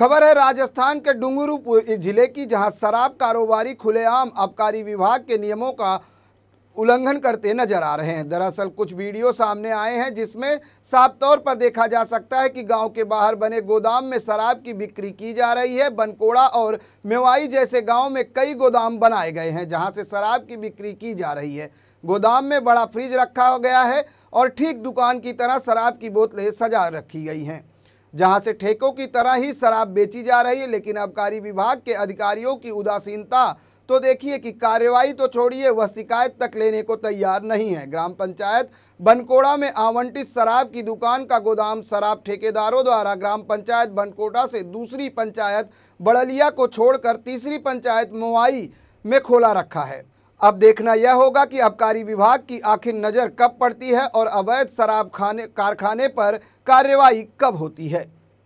खबर है राजस्थान के डुंगरूपुर जिले की जहां शराब कारोबारी खुलेआम आबकारी विभाग के नियमों का उल्लंघन करते नजर आ रहे हैं दरअसल कुछ वीडियो सामने आए हैं जिसमें साफ तौर पर देखा जा सकता है कि गांव के बाहर बने गोदाम में शराब की बिक्री की जा रही है बनकोड़ा और मेवाई जैसे गांव में कई गोदाम बनाए गए हैं जहां से शराब की बिक्री की जा रही है गोदाम में बड़ा फ्रिज रखा गया है और ठीक दुकान की तरह शराब की बोतलें सजा रखी गई हैं जहां से ठेकों की तरह ही शराब बेची जा रही है लेकिन आबकारी विभाग के अधिकारियों की उदासीनता तो देखिए कि कार्रवाई तो छोड़िए वह शिकायत तक लेने को तैयार नहीं है ग्राम पंचायत बनकोड़ा में आवंटित शराब की दुकान का गोदाम शराब ठेकेदारों द्वारा ग्राम पंचायत बनकोटा से दूसरी पंचायत बड़लिया को छोड़कर तीसरी पंचायत मोवाई में खोला रखा है अब देखना यह होगा कि आबकारी विभाग की आखिर नज़र कब पड़ती है और अवैध शराब खाने कारखाने पर कार्रवाई कब होती है